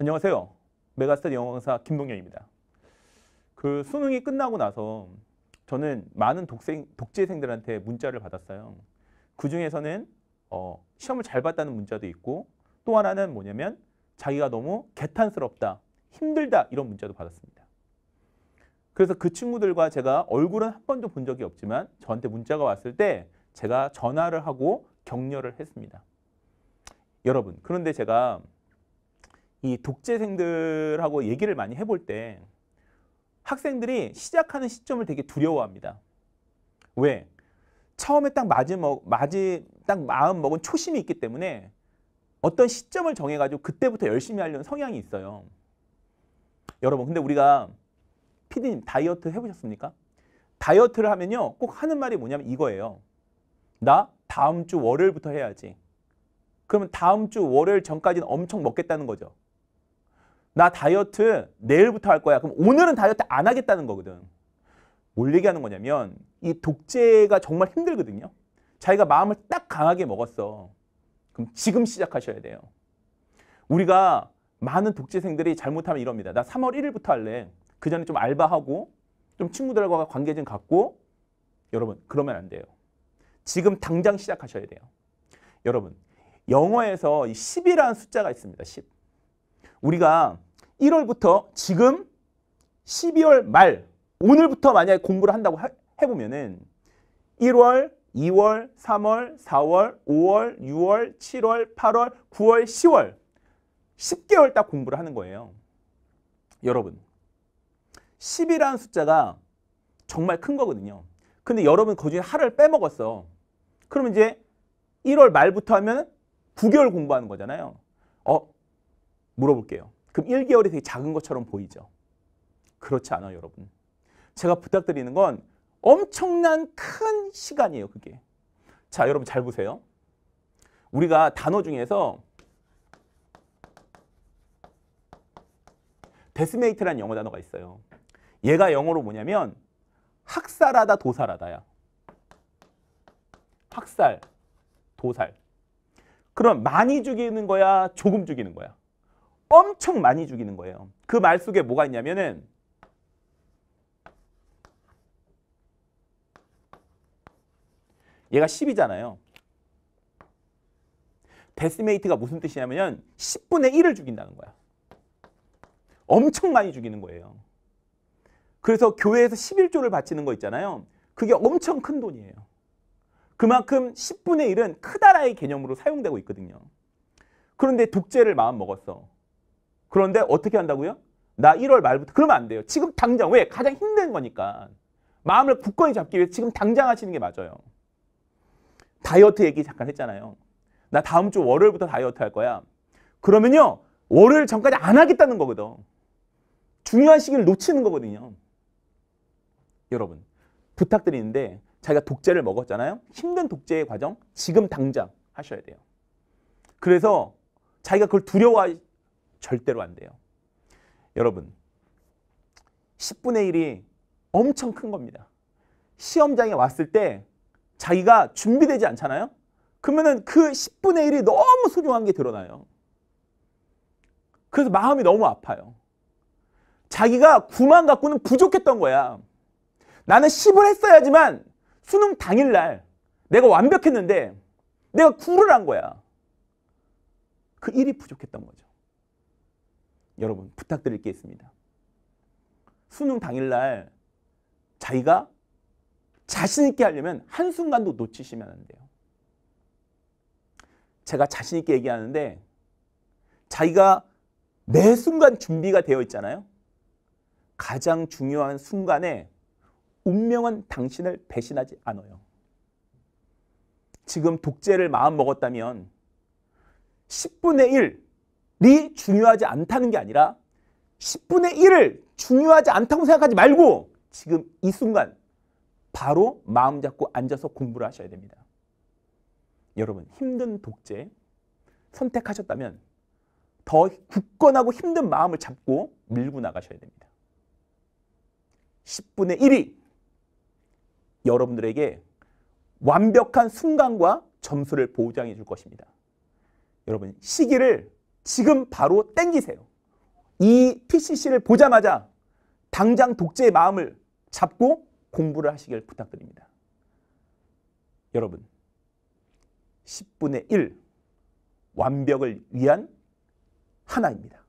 안녕하세요. 메가스터디 영어 강사 김동현입니다. 그 수능이 끝나고 나서 저는 많은 독생, 독재생들한테 문자를 받았어요. 그 중에서는 어, 시험을 잘 봤다는 문자도 있고 또 하나는 뭐냐면 자기가 너무 개탄스럽다, 힘들다 이런 문자도 받았습니다. 그래서 그 친구들과 제가 얼굴은 한 번도 본 적이 없지만 저한테 문자가 왔을 때 제가 전화를 하고 격려를 했습니다. 여러분, 그런데 제가 이 독재생들하고 얘기를 많이 해볼 때 학생들이 시작하는 시점을 되게 두려워합니다. 왜? 처음에 딱 마지막, 맞이 딱 마음 먹은 초심이 있기 때문에 어떤 시점을 정해가지고 그때부터 열심히 하려는 성향이 있어요. 여러분, 근데 우리가 피디님 다이어트 해보셨습니까? 다이어트를 하면요, 꼭 하는 말이 뭐냐면 이거예요. 나 다음 주 월요일부터 해야지. 그러면 다음 주 월요일 전까지는 엄청 먹겠다는 거죠. 나 다이어트 내일부터 할 거야. 그럼 오늘은 다이어트 안 하겠다는 거거든. 뭘 얘기하는 거냐면 이 독재가 정말 힘들거든요. 자기가 마음을 딱 강하게 먹었어. 그럼 지금 시작하셔야 돼요. 우리가 많은 독재생들이 잘못하면 이럽니다. 나 3월 1일부터 할래. 그 전에 좀 알바하고 좀 친구들과 관계 좀 갖고 여러분 그러면 안 돼요. 지금 당장 시작하셔야 돼요. 여러분 영어에서 10이라는 숫자가 있습니다. 10. 우리가 1월부터 지금 12월 말 오늘부터 만약에 공부를 한다고 해보면은 1월, 2월, 3월, 4월, 5월, 6월, 7월, 8월, 9월, 10월 10개월 딱 공부를 하는 거예요. 여러분 10이라는 숫자가 정말 큰 거거든요. 근데 여러분 거 그 중에 하루를 빼먹었어. 그러면 이제 1월 말부터 하면 9개월 공부하는 거잖아요. 어? 물어볼게요. 그럼 1개월이 되게 작은 것처럼 보이죠. 그렇지 않아요, 여러분. 제가 부탁드리는 건 엄청난 큰 시간이에요, 그게. 자, 여러분 잘 보세요. 우리가 단어 중에서 데스메이트라는 영어 단어가 있어요. 얘가 영어로 뭐냐면 학살하다, 도살하다야. 학살, 도살. 그럼 많이 죽이는 거야, 조금 죽이는 거야? 엄청 많이 죽이는 거예요. 그 말 속에 뭐가 있냐면은 얘가 10이잖아요. 데스메이트가 무슨 뜻이냐면 10분의 1을 죽인다는 거야. 엄청 많이 죽이는 거예요. 그래서 교회에서 11조를 바치는 거 있잖아요. 그게 엄청 큰 돈이에요. 그만큼 10분의 1은 크다라의 개념으로 사용되고 있거든요. 그런데 독재를 마음 먹었어. 그런데 어떻게 한다고요? 나 1월 말부터 그러면 안 돼요. 지금 당장 왜? 가장 힘든 거니까. 마음을 굳건히 잡기 위해 지금 당장 하시는 게 맞아요. 다이어트 얘기 잠깐 했잖아요. 나 다음 주 월요일부터 다이어트 할 거야. 그러면요. 월요일 전까지 안 하겠다는 거거든. 중요한 시기를 놓치는 거거든요. 여러분 부탁드리는데 자기가 독재를 먹었잖아요. 힘든 독재의 과정 지금 당장 하셔야 돼요. 그래서 자기가 그걸 두려워하지 절대로 안 돼요. 여러분, 10분의 1이 엄청 큰 겁니다. 시험장에 왔을 때 자기가 준비되지 않잖아요? 그러면은 그 10분의 1이 너무 소중한 게 드러나요. 그래서 마음이 너무 아파요. 자기가 9만 갖고는 부족했던 거야. 나는 10을 했어야지만 수능 당일날 내가 완벽했는데 내가 9를 한 거야. 그 1이 부족했던 거죠. 여러분 부탁드릴 게 있습니다. 수능 당일날 자기가 자신 있게 하려면 한순간도 놓치시면 안 돼요. 제가 자신 있게 얘기하는데 자기가 매 순간 준비가 되어 있잖아요. 가장 중요한 순간에 운명은 당신을 배신하지 않아요. 지금 독재를 마음먹었다면 10분의 1 중요하지 않다는 게 아니라 10분의 1을 중요하지 않다고 생각하지 말고 지금 이 순간 바로 마음 잡고 앉아서 공부를 하셔야 됩니다. 여러분 힘든 독재 선택하셨다면 더 굳건하고 힘든 마음을 잡고 밀고 나가셔야 됩니다. 10분의 1이 여러분들에게 완벽한 순간과 점수를 보장해 줄 것입니다. 여러분 시기를 지금 바로 땡기세요. 이 PCC를 보자마자 당장 독재의 마음을 잡고 공부를 하시길 부탁드립니다. 여러분, 10분의 1 완벽을 위한 하나입니다.